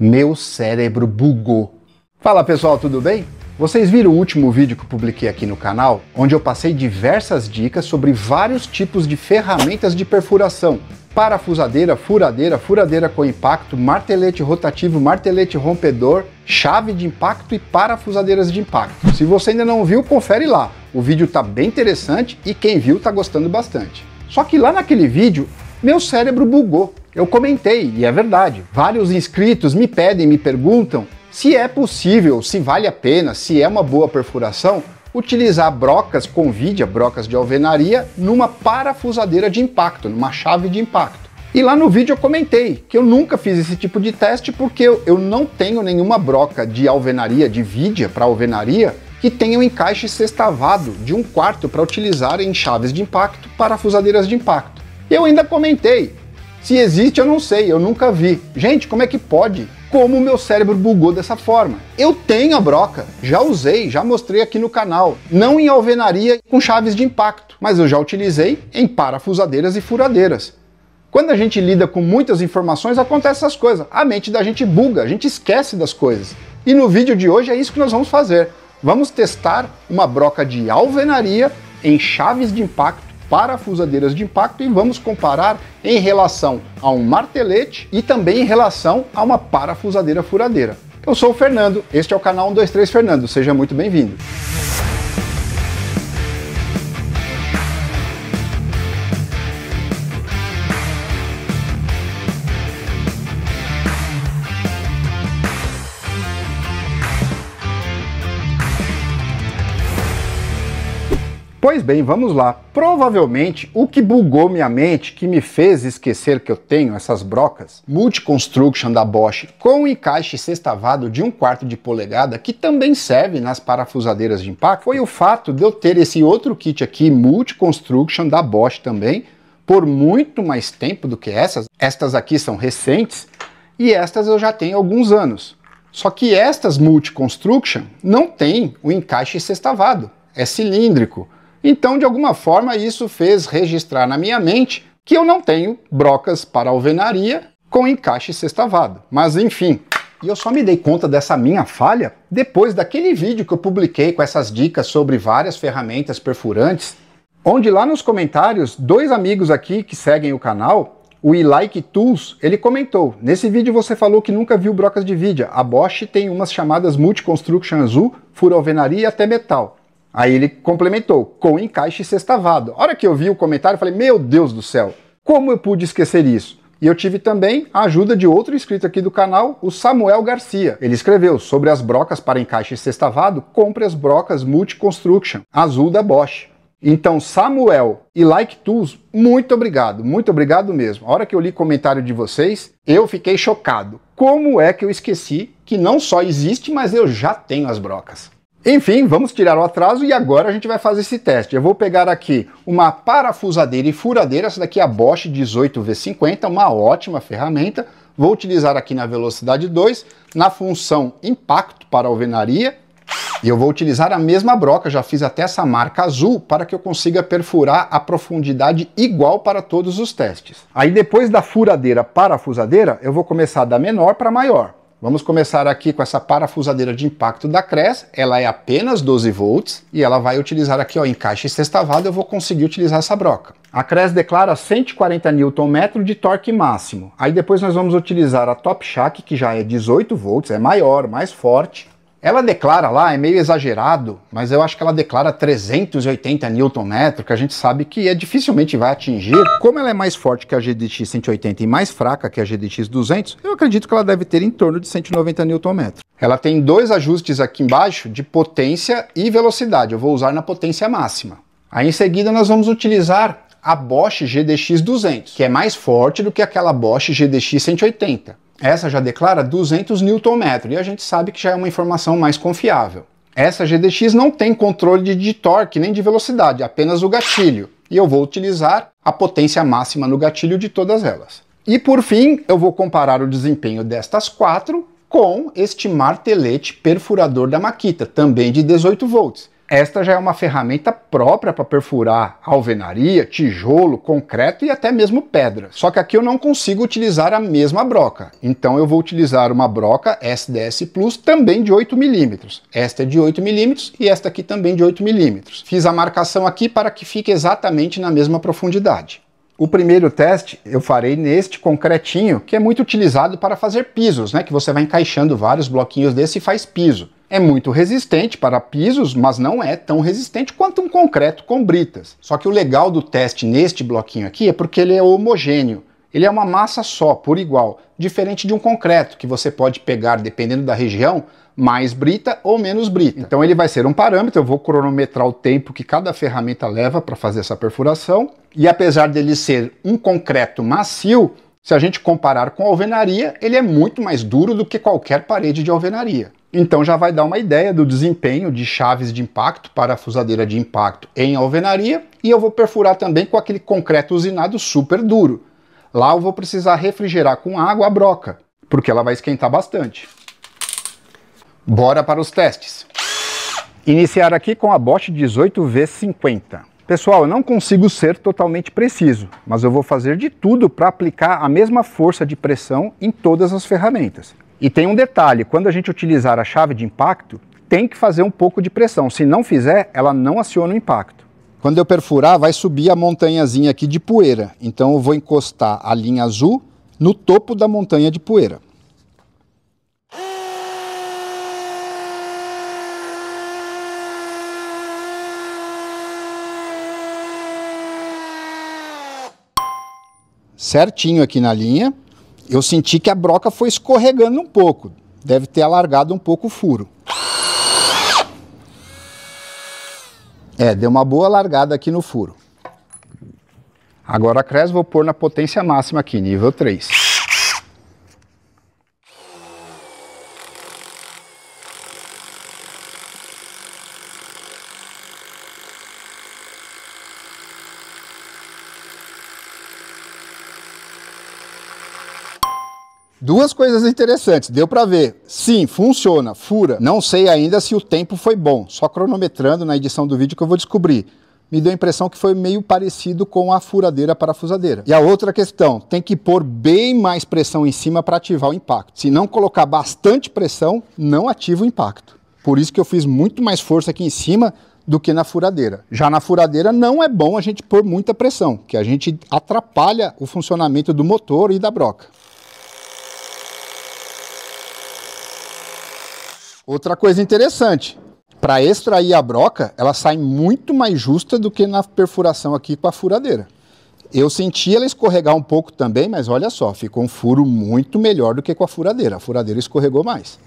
Meu cérebro bugou. Fala pessoal, tudo bem? Vocês viram o último vídeo que eu publiquei aqui no canal, onde eu passei diversas dicas sobre vários tipos de ferramentas de perfuração. Parafusadeira, furadeira, furadeira com impacto, martelete rotativo, martelete rompedor, chave de impacto e parafusadeiras de impacto. Se você ainda não viu, confere lá. O vídeo tá bem interessante e quem viu tá gostando bastante. Só que lá naquele vídeo, meu cérebro bugou. Eu comentei, e é verdade, vários inscritos me pedem, me perguntam se é possível, se vale a pena, se é uma boa perfuração utilizar brocas com vídeo, brocas de alvenaria, numa parafusadeira de impacto, numa chave de impacto. E lá no vídeo eu comentei que eu nunca fiz esse tipo de teste porque eu, não tenho nenhuma broca de alvenaria, de vídeo para alvenaria, que tenha um encaixe sextavado de um quarto para utilizar em chaves de impacto, parafusadeiras de impacto. Eu ainda comentei se existe, eu não sei, eu nunca vi. Gente, como é que pode? Como o meu cérebro bugou dessa forma? Eu tenho a broca, já usei, já mostrei aqui no canal, não em alvenaria com chaves de impacto, mas eu já utilizei em parafusadeiras e furadeiras. Quando a gente lida com muitas informações, acontecem essas coisas. A mente da gente buga, a gente esquece das coisas. E no vídeo de hoje é isso que nós vamos fazer. Vamos testar uma broca de alvenaria em chaves de impacto parafusadeiras de impacto e vamos comparar em relação a um martelete e também em relação a uma parafusadeira furadeira. Eu sou o Fernando, este é o canal 123 Fernando, seja muito bem-vindo. Pois bem, vamos lá. Provavelmente o que bugou minha mente, que me fez esquecer que eu tenho essas brocas Multi-Construction da Bosch com encaixe sextavado de um quarto de polegada, que também serve nas parafusadeiras de impacto, foi o fato de eu ter esse outro kit aqui, Multi-Construction da Bosch também, por muito mais tempo do que essas. Estas aqui são recentes e estas eu já tenho alguns anos. Só que estas multi-construction não tem o encaixe sextavado, é cilíndrico. Então, de alguma forma, isso fez registrar na minha mente que eu não tenho brocas para alvenaria com encaixe sextavado. Mas enfim, e eu só me dei conta dessa minha falha depois daquele vídeo que eu publiquei com essas dicas sobre várias ferramentas perfurantes, onde lá nos comentários, dois amigos aqui que seguem o canal, o Ilike Tools, ele comentou: Nesse vídeo você falou que nunca viu brocas de vidia. A Bosch tem umas chamadas Multi Construction Azul, furo alvenaria e até metal. Aí ele complementou, com encaixe sextavado. A hora que eu vi o comentário, eu falei, meu Deus do céu, como eu pude esquecer isso? E eu tive também a ajuda de outro inscrito aqui do canal, o Samuel Garcia. Ele escreveu sobre as brocas para encaixe sextavado, compre as brocas Multi Construction, azul da Bosch. Então, Samuel e Like Tools, muito obrigado, muito obrigado mesmo. A hora que eu li comentário de vocês, eu fiquei chocado. Como é que eu esqueci que não só existe, mas eu já tenho as brocas? Enfim, vamos tirar o atraso e agora a gente vai fazer esse teste. Eu vou pegar aqui uma parafusadeira e furadeira, essa daqui é a Bosch 18V50, uma ótima ferramenta. Vou utilizar aqui na velocidade 2, na função impacto para alvenaria. E eu vou utilizar a mesma broca, já fiz até essa marca azul, para que eu consiga perfurar a profundidade igual para todos os testes. Aí depois da furadeira para parafusadeira, eu vou começar da menor para maior. Vamos começar aqui com essa parafusadeira de impacto da Cres. Ela é apenas 12 volts e ela vai utilizar aqui ó, encaixe caixa sextavada eu vou conseguir utilizar essa broca. A Cres declara 140 Nm de torque máximo. Aí depois nós vamos utilizar a Top Shack, que já é 18 volts, é maior, mais forte. Ela declara lá, é meio exagerado, mas eu acho que ela declara 380 Nm, que a gente sabe que é dificilmente vai atingir. Como ela é mais forte que a GDX 180 e mais fraca que a GDX 200, eu acredito que ela deve ter em torno de 190 Nm. Ela tem dois ajustes aqui embaixo de potência e velocidade. Eu vou usar na potência máxima. Aí em seguida nós vamos utilizar a Bosch GDX 200, que é mais forte do que aquela Bosch GDX 180. Essa já declara 200 Nm e a gente sabe que já é uma informação mais confiável. Essa GDX não tem controle de torque nem de velocidade, apenas o gatilho. E eu vou utilizar a potência máxima no gatilho de todas elas. E por fim, eu vou comparar o desempenho destas quatro com este martelete perfurador da Makita, também de 18 volts esta já é uma ferramenta própria para perfurar alvenaria, tijolo, concreto e até mesmo pedra. Só que aqui eu não consigo utilizar a mesma broca. Então eu vou utilizar uma broca SDS Plus também de 8 milímetros. Esta é de 8 milímetros e esta aqui também de 8 milímetros. Fiz a marcação aqui para que fique exatamente na mesma profundidade. O primeiro teste eu farei neste concretinho, que é muito utilizado para fazer pisos, né? Que você vai encaixando vários bloquinhos desse e faz piso. É muito resistente para pisos, mas não é tão resistente quanto um concreto com britas. Só que o legal do teste neste bloquinho aqui é porque ele é homogêneo. Ele é uma massa só, por igual, diferente de um concreto, que você pode pegar, dependendo da região, mais brita ou menos brita. Então ele vai ser um parâmetro, eu vou cronometrar o tempo que cada ferramenta leva para fazer essa perfuração. E apesar dele ser um concreto macio, se a gente comparar com alvenaria, ele é muito mais duro do que qualquer parede de alvenaria. Então já vai dar uma ideia do desempenho de chaves de impacto, parafusadeira de impacto em alvenaria, e eu vou perfurar também com aquele concreto usinado super duro. Lá eu vou precisar refrigerar com água a broca, porque ela vai esquentar bastante. Bora para os testes. Iniciar aqui com a Bosch 18V50. Pessoal, eu não consigo ser totalmente preciso, mas eu vou fazer de tudo para aplicar a mesma força de pressão em todas as ferramentas. E tem um detalhe, quando a gente utilizar a chave de impacto, tem que fazer um pouco de pressão. Se não fizer, ela não aciona o impacto. Quando eu perfurar, vai subir a montanhazinha aqui de poeira. Então eu vou encostar a linha azul no topo da montanha de poeira. certinho aqui na linha. Eu senti que a broca foi escorregando um pouco. Deve ter alargado um pouco o furo. É, deu uma boa largada aqui no furo. Agora a Cres vou pôr na potência máxima aqui, nível 3. Duas coisas interessantes, deu para ver. Sim, funciona, fura. Não sei ainda se o tempo foi bom, só cronometrando na edição do vídeo que eu vou descobrir. Me deu a impressão que foi meio parecido com a furadeira parafusadeira. E a outra questão, tem que pôr bem mais pressão em cima para ativar o impacto. Se não colocar bastante pressão, não ativa o impacto. Por isso que eu fiz muito mais força aqui em cima do que na furadeira. Já na furadeira não é bom a gente pôr muita pressão, que a gente atrapalha o funcionamento do motor e da broca. Outra coisa interessante, para extrair a broca, ela sai muito mais justa do que na perfuração aqui com a furadeira. Eu senti ela escorregar um pouco também, mas olha só, ficou um furo muito melhor do que com a furadeira. A furadeira escorregou mais.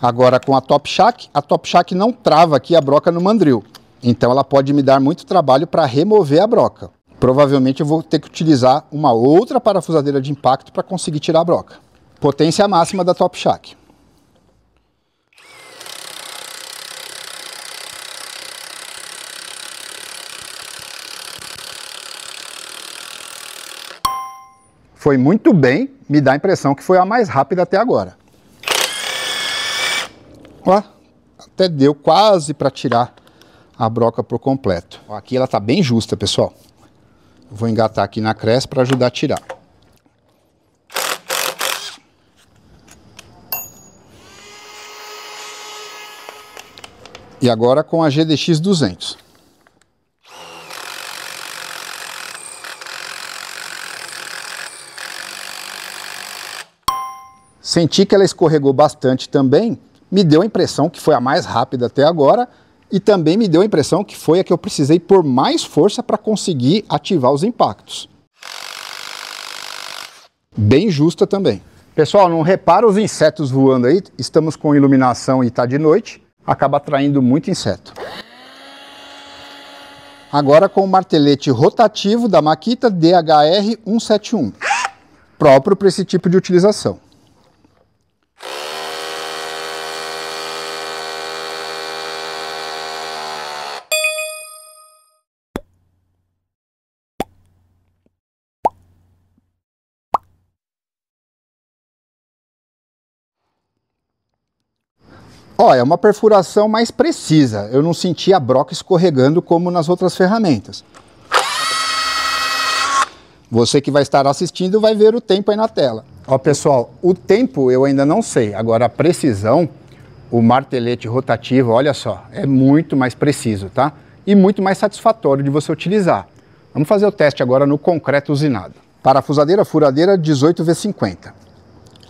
Agora com a Top Shack, a Top Shack não trava aqui a broca no mandril. Então ela pode me dar muito trabalho para remover a broca. Provavelmente eu vou ter que utilizar uma outra parafusadeira de impacto para conseguir tirar a broca. Potência máxima da Top Shack. foi muito bem, me dá a impressão que foi a mais rápida até agora. Ó, até deu quase para tirar a broca por completo. Ó, aqui ela está bem justa, pessoal. Vou engatar aqui na cresta para ajudar a tirar. E agora com a GDX 200. Senti que ela escorregou bastante também, me deu a impressão que foi a mais rápida até agora e também me deu a impressão que foi a que eu precisei por mais força para conseguir ativar os impactos. Bem justa também. Pessoal, não repara os insetos voando aí, estamos com iluminação e está de noite, acaba atraindo muito inseto. Agora com o martelete rotativo da Makita DHR 171, próprio para esse tipo de utilização. Olha, é uma perfuração mais precisa. Eu não senti a broca escorregando como nas outras ferramentas. Você que vai estar assistindo vai ver o tempo aí na tela. Ó, pessoal, o tempo eu ainda não sei. Agora, a precisão, o martelete rotativo, olha só, é muito mais preciso, tá? E muito mais satisfatório de você utilizar. Vamos fazer o teste agora no concreto usinado. Parafusadeira furadeira 18V50.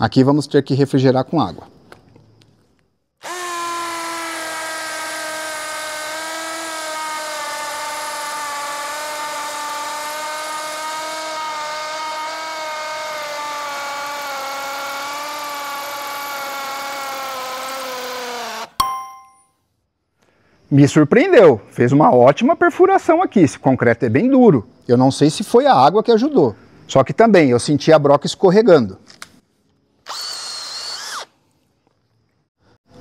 Aqui vamos ter que refrigerar com água. me surpreendeu. Fez uma ótima perfuração aqui. Esse concreto é bem duro. Eu não sei se foi a água que ajudou. Só que também eu senti a broca escorregando.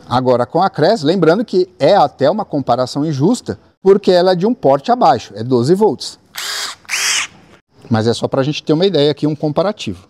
Agora com a Cres, lembrando que é até uma comparação injusta, porque ela é de um porte abaixo, é 12 volts. Mas é só para a gente ter uma ideia aqui, um comparativo.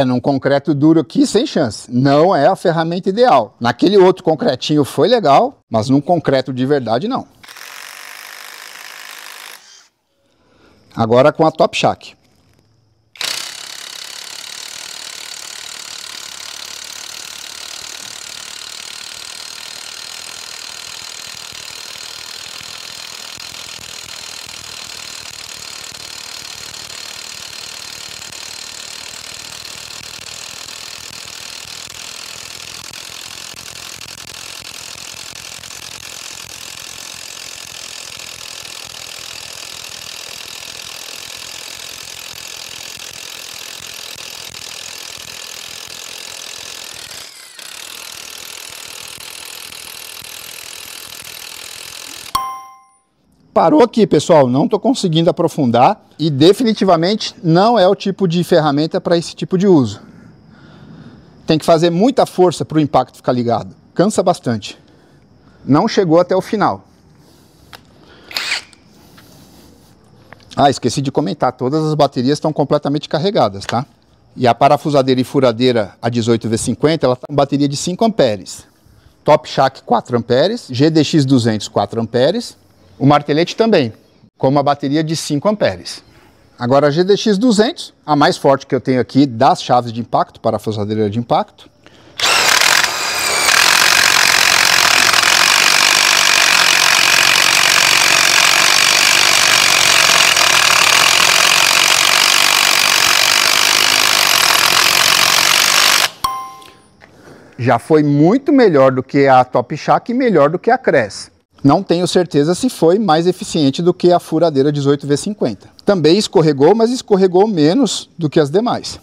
É, num concreto duro aqui, sem chance. Não é a ferramenta ideal. Naquele outro concretinho foi legal, mas num concreto de verdade, não. Agora com a Top Shack. parou aqui, pessoal. Não estou conseguindo aprofundar e definitivamente não é o tipo de ferramenta para esse tipo de uso. Tem que fazer muita força para o impacto ficar ligado. Cansa bastante. Não chegou até o final. Ah, esqueci de comentar. Todas as baterias estão completamente carregadas, tá? E a parafusadeira e furadeira a 18V50, ela está com bateria de 5 amperes. Top Shack 4 amperes, GDX 200 4 amperes, o martelete também, com uma bateria de 5 amperes. Agora a GDX 200, a mais forte que eu tenho aqui das chaves de impacto, parafusadeira de impacto. já foi muito melhor do que a Top Shack e melhor do que a Cress. Não tenho certeza se foi mais eficiente do que a furadeira 18V50. Também escorregou, mas escorregou menos do que as demais.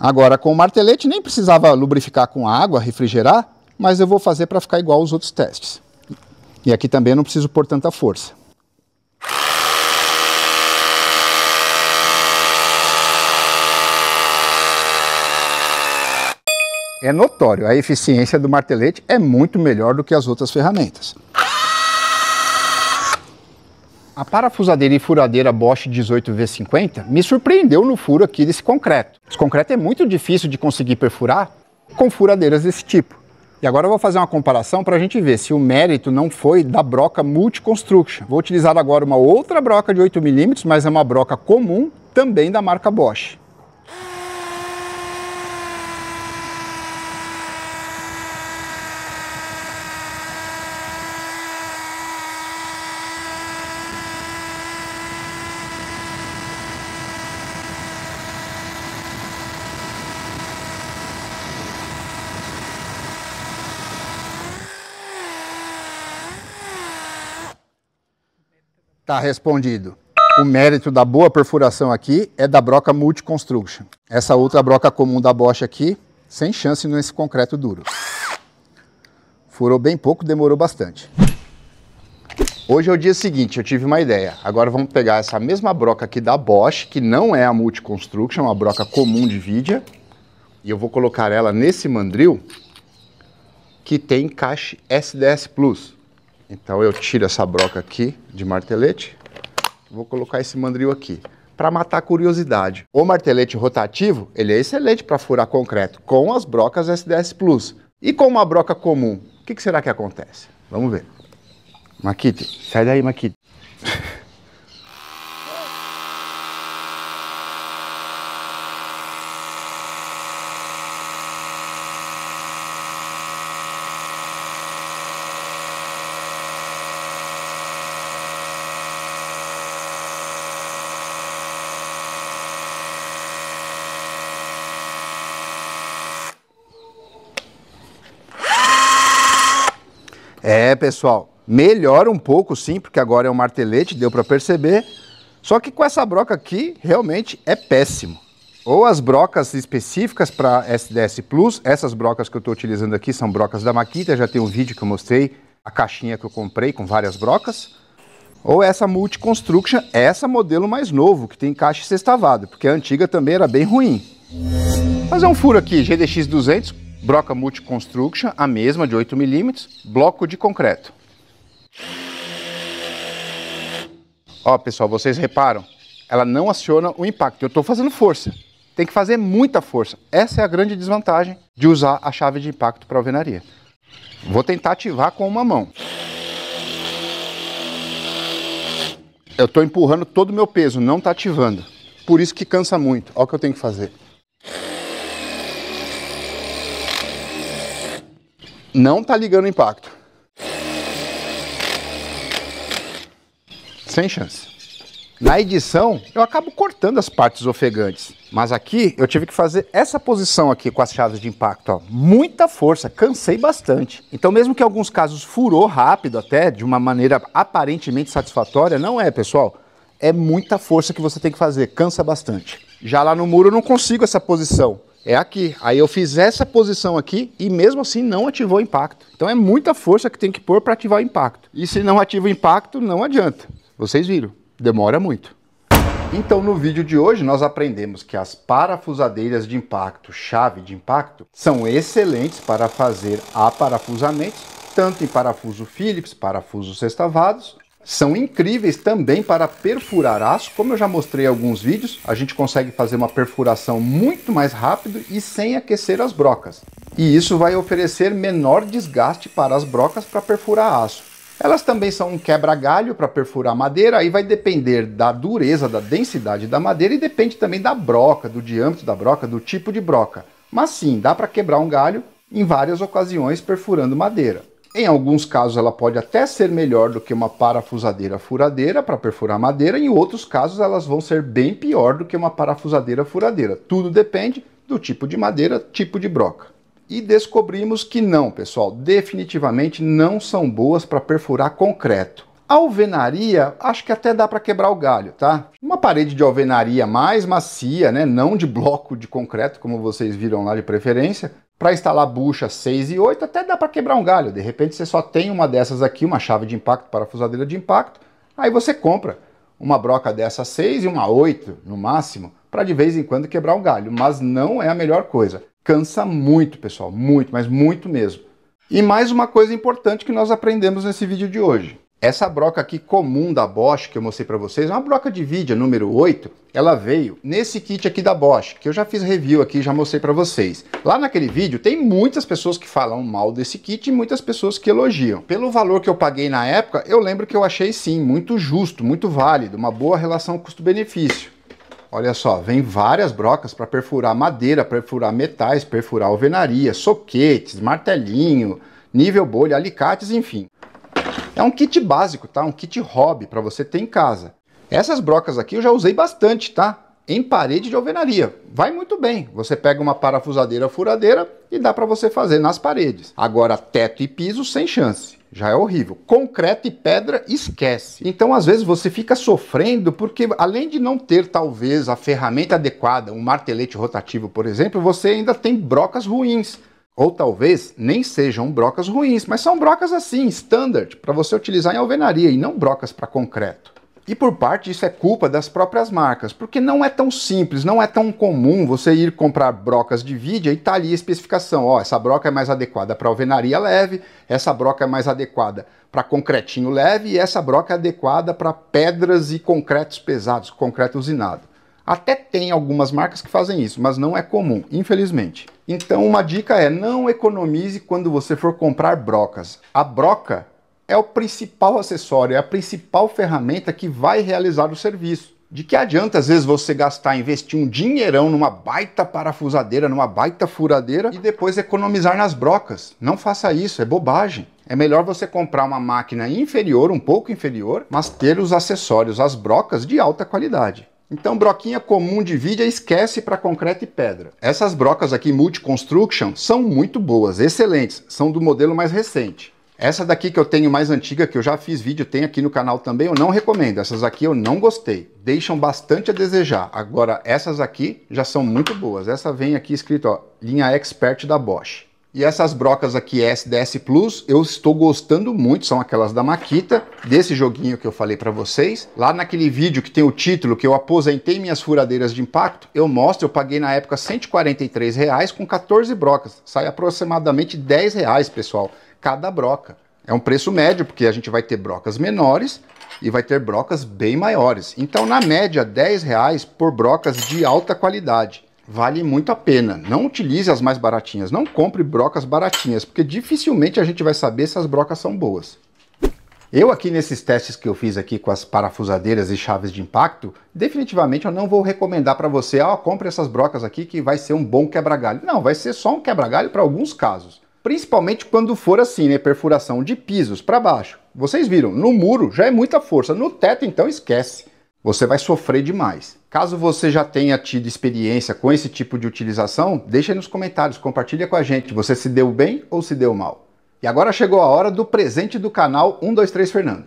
Agora, com o martelete nem precisava lubrificar com água, refrigerar, mas eu vou fazer para ficar igual aos outros testes. E aqui também não preciso pôr tanta força. é notório, a eficiência do martelete é muito melhor do que as outras ferramentas. A parafusadeira e furadeira Bosch 18V50 me surpreendeu no furo aqui desse concreto. Esse concreto é muito difícil de conseguir perfurar com furadeiras desse tipo. E agora eu vou fazer uma comparação para a gente ver se o mérito não foi da broca Multiconstruction. Vou utilizar agora uma outra broca de 8mm, mas é uma broca comum, também da marca Bosch. Tá respondido. O mérito da boa perfuração aqui é da broca multi-construction. Essa outra broca comum da Bosch aqui, sem chance nesse concreto duro. Furou bem pouco, demorou bastante. Hoje é o dia seguinte, eu tive uma ideia. Agora vamos pegar essa mesma broca aqui da Bosch, que não é a multi-construction, é uma broca comum de vídeo. e eu vou colocar ela nesse mandril que tem encaixe SDS Plus. Então eu tiro essa broca aqui de martelete, vou colocar esse mandril aqui para matar a curiosidade. O martelete rotativo, ele é excelente para furar concreto com as brocas SDS Plus. E com uma broca comum, o que, que, será que acontece? Vamos ver. Maquite, sai daí, Maquite. É, pessoal, melhora um pouco sim, porque agora é um martelete, deu para perceber. Só que com essa broca aqui, realmente é péssimo. Ou as brocas específicas para SDS Plus, essas brocas que eu estou utilizando aqui são brocas da Makita, já tem um vídeo que eu mostrei, a caixinha que eu comprei com várias brocas. Ou essa Multi Construction, essa modelo mais novo, que tem caixa sextavada, porque a antiga também era bem ruim. Fazer um furo aqui, GDX 200, broca multi-construction, a mesma de 8 milímetros, bloco de concreto. Ó, pessoal, vocês reparam, ela não aciona o impacto. Eu estou fazendo força. Tem que fazer muita força. Essa é a grande desvantagem de usar a chave de impacto para alvenaria. Vou tentar ativar com uma mão. Eu estou empurrando todo o meu peso, não está ativando. Por isso que cansa muito. Olha o que eu tenho que fazer. não tá ligando o impacto. Sem chance. Na edição, eu acabo cortando as partes ofegantes. Mas aqui, eu tive que fazer essa posição aqui com as chaves de impacto. Ó. Muita força, cansei bastante. Então, mesmo que em alguns casos furou rápido até, de uma maneira aparentemente satisfatória, não é, pessoal. É muita força que você tem que fazer, cansa bastante. Já lá no muro, eu não consigo essa posição é aqui. Aí eu fiz essa posição aqui e mesmo assim não ativou o impacto. Então é muita força que tem que pôr para ativar o impacto. E se não ativa o impacto, não adianta. Vocês viram, demora muito. Então no vídeo de hoje nós aprendemos que as parafusadeiras de impacto, chave de impacto, são excelentes para fazer aparafusamentos, tanto em parafuso Phillips, parafusos sextavados, são incríveis também para perfurar aço. Como eu já mostrei alguns vídeos, a gente consegue fazer uma perfuração muito mais rápido e sem aquecer as brocas. E isso vai oferecer menor desgaste para as brocas para perfurar aço. Elas também são um quebra-galho para perfurar madeira, aí vai depender da dureza, da densidade da madeira e depende também da broca, do diâmetro da broca, do tipo de broca. Mas sim, dá para quebrar um galho em várias ocasiões perfurando madeira. Em alguns casos, ela pode até ser melhor do que uma parafusadeira furadeira para perfurar madeira, em outros casos, elas vão ser bem pior do que uma parafusadeira furadeira. Tudo depende do tipo de madeira, tipo de broca. E descobrimos que não, pessoal, definitivamente não são boas para perfurar concreto. Alvenaria, acho que até dá para quebrar o galho, tá? Uma parede de alvenaria mais macia, né, não de bloco de concreto, como vocês viram lá de preferência, para instalar bucha 6 e 8 até dá para quebrar um galho. De repente você só tem uma dessas aqui, uma chave de impacto, parafusadeira de impacto, aí você compra uma broca dessa 6 e uma 8 no máximo, para de vez em quando quebrar um galho, mas não é a melhor coisa. Cansa muito, pessoal, muito, mas muito mesmo. E mais uma coisa importante que nós aprendemos nesse vídeo de hoje. Essa broca aqui comum da Bosch que eu mostrei para vocês, uma broca de vídeo número 8, ela veio nesse kit aqui da Bosch, que eu já fiz review aqui, já mostrei para vocês. Lá naquele vídeo tem muitas pessoas que falam mal desse kit e muitas pessoas que elogiam. Pelo valor que eu paguei na época, eu lembro que eu achei sim, muito justo, muito válido, uma boa relação custo-benefício. Olha só, vem várias brocas para perfurar madeira, perfurar metais, perfurar alvenaria, soquetes, martelinho, nível bolha, alicates, enfim. É um kit básico, tá? Um kit hobby para você ter em casa. Essas brocas aqui eu já usei bastante, tá? Em parede de alvenaria. Vai muito bem. Você pega uma parafusadeira furadeira e dá para você fazer nas paredes. Agora, teto e piso, sem chance já é horrível. Concreto e pedra, esquece. Então, às vezes, você fica sofrendo porque, além de não ter, talvez, a ferramenta adequada, um martelete rotativo, por exemplo, você ainda tem brocas ruins. Ou talvez nem sejam brocas ruins, mas são brocas assim, standard, para você utilizar em alvenaria e não brocas para concreto. E por parte isso é culpa das próprias marcas, porque não é tão simples, não é tão comum você ir comprar brocas de vídeo e tá ali a especificação, ó, essa broca é mais adequada para alvenaria leve, essa broca é mais adequada para concretinho leve e essa broca é adequada para pedras e concretos pesados, concreto usinado. Até tem algumas marcas que fazem isso, mas não é comum, infelizmente. Então uma dica é não economize quando você for comprar brocas. A broca é o principal acessório, é a principal ferramenta que vai realizar o serviço. De que adianta às vezes você gastar, investir um dinheirão numa baita parafusadeira, numa baita furadeira e depois economizar nas brocas? Não faça isso, é bobagem. É melhor você comprar uma máquina inferior, um pouco inferior, mas ter os acessórios, as brocas de alta qualidade. Então, broquinha comum de vídeo esquece para concreto e pedra. Essas brocas aqui multi-construction são muito boas, excelentes, são do modelo mais recente. Essa daqui que eu tenho mais antiga, que eu já fiz vídeo, tem aqui no canal também, eu não recomendo. Essas aqui eu não gostei. Deixam bastante a desejar. Agora, essas aqui já são muito boas. Essa vem aqui escrito, ó, linha expert da Bosch. E essas brocas aqui S, 10 Plus, eu estou gostando muito, são aquelas da Makita, desse joguinho que eu falei para vocês. Lá naquele vídeo que tem o título que eu aposentei minhas furadeiras de impacto, eu mostro, eu paguei na época 143 com 14 brocas. Sai aproximadamente 10 pessoal, cada broca. É um preço médio, porque a gente vai ter brocas menores e vai ter brocas bem maiores. Então, na média, 10 por brocas de alta qualidade vale muito a pena. Não utilize as mais baratinhas, não compre brocas baratinhas, porque dificilmente a gente vai saber se as brocas são boas. Eu aqui nesses testes que eu fiz aqui com as parafusadeiras e chaves de impacto, definitivamente eu não vou recomendar para você, ó, oh, ah, compre essas brocas aqui que vai ser um bom quebra-galho. Não, vai ser só um quebra-galho para alguns casos. Principalmente quando for assim, né, perfuração de pisos para baixo. Vocês viram, no muro já é muita força, no teto então esquece você vai sofrer demais. Caso você já tenha tido experiência com esse tipo de utilização, deixa aí nos comentários, compartilha com a gente, você se deu bem ou se deu mal. E agora chegou a hora do presente do canal 123 Fernando.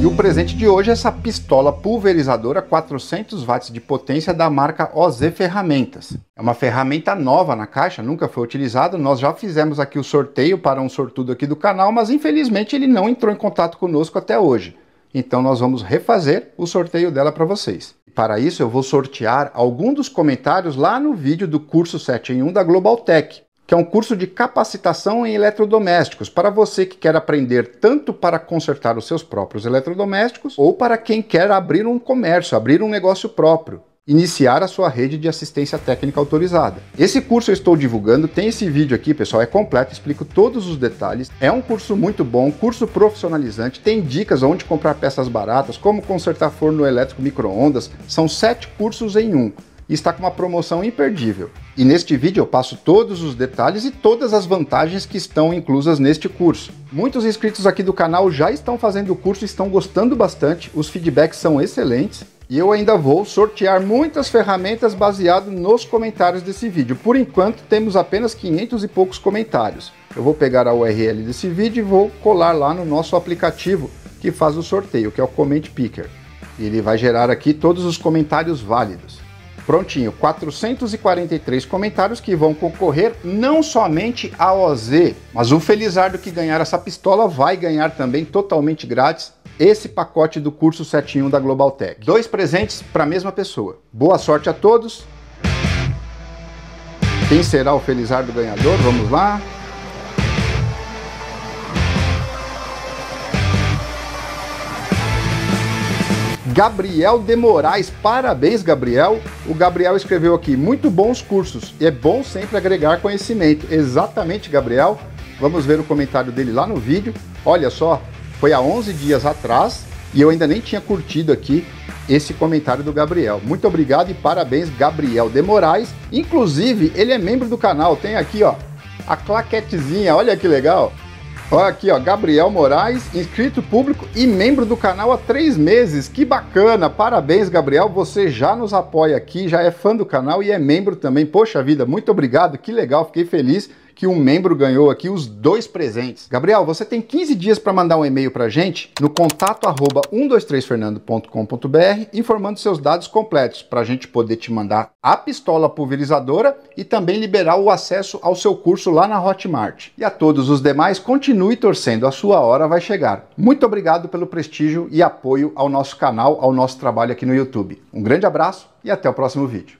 E o presente de hoje é essa pistola pulverizadora 400 watts de potência da marca OZ Ferramentas. É uma ferramenta nova na caixa, nunca foi utilizada, nós já fizemos aqui o sorteio para um sortudo aqui do canal, mas infelizmente ele não entrou em contato conosco até hoje. Então nós vamos refazer o sorteio dela para vocês. Para isso eu vou sortear algum dos comentários lá no vídeo do curso 7 em 1 da Global Tech, que é um curso de capacitação em eletrodomésticos para você que quer aprender tanto para consertar os seus próprios eletrodomésticos ou para quem quer abrir um comércio, abrir um negócio próprio iniciar a sua rede de assistência técnica autorizada. Esse curso eu estou divulgando, tem esse vídeo aqui, pessoal, é completo, explico todos os detalhes. É um curso muito bom, curso profissionalizante, tem dicas onde comprar peças baratas, como consertar forno elétrico micro-ondas, são sete cursos em um e está com uma promoção imperdível. E neste vídeo eu passo todos os detalhes e todas as vantagens que estão inclusas neste curso. Muitos inscritos aqui do canal já estão fazendo o curso e estão gostando bastante, os feedbacks são excelentes e eu ainda vou sortear muitas ferramentas baseado nos comentários desse vídeo. Por enquanto, temos apenas 500 e poucos comentários. Eu vou pegar a URL desse vídeo e vou colar lá no nosso aplicativo que faz o sorteio, que é o Comment Picker. E ele vai gerar aqui todos os comentários válidos. Prontinho, 443 comentários que vão concorrer não somente a OZ, mas o Felizardo que ganhar essa pistola vai ganhar também totalmente grátis esse pacote do curso 71 da Global Tech. Dois presentes para a mesma pessoa. Boa sorte a todos. Quem será o Felizardo ganhador? Vamos lá. Gabriel de Moraes, parabéns Gabriel. O Gabriel escreveu aqui: muito bons cursos e é bom sempre agregar conhecimento. Exatamente, Gabriel. Vamos ver o comentário dele lá no vídeo. Olha só, foi há 11 dias atrás e eu ainda nem tinha curtido aqui esse comentário do Gabriel. Muito obrigado e parabéns, Gabriel de Moraes. Inclusive, ele é membro do canal, tem aqui ó a claquetezinha, olha que legal. Olha aqui, ó, Gabriel Moraes, inscrito público e membro do canal há três meses. Que bacana! Parabéns, Gabriel. Você já nos apoia aqui, já é fã do canal e é membro também. Poxa vida, muito obrigado, que legal, fiquei feliz que um membro ganhou aqui os dois presentes. Gabriel, você tem 15 dias para mandar um e-mail para a gente no contato arroba 123fernando.com.br informando seus dados completos para a gente poder te mandar a pistola pulverizadora e também liberar o acesso ao seu curso lá na Hotmart. E a todos os demais, continue torcendo, a sua hora vai chegar. Muito obrigado pelo prestígio e apoio ao nosso canal, ao nosso trabalho aqui no YouTube. Um grande abraço e até o próximo vídeo.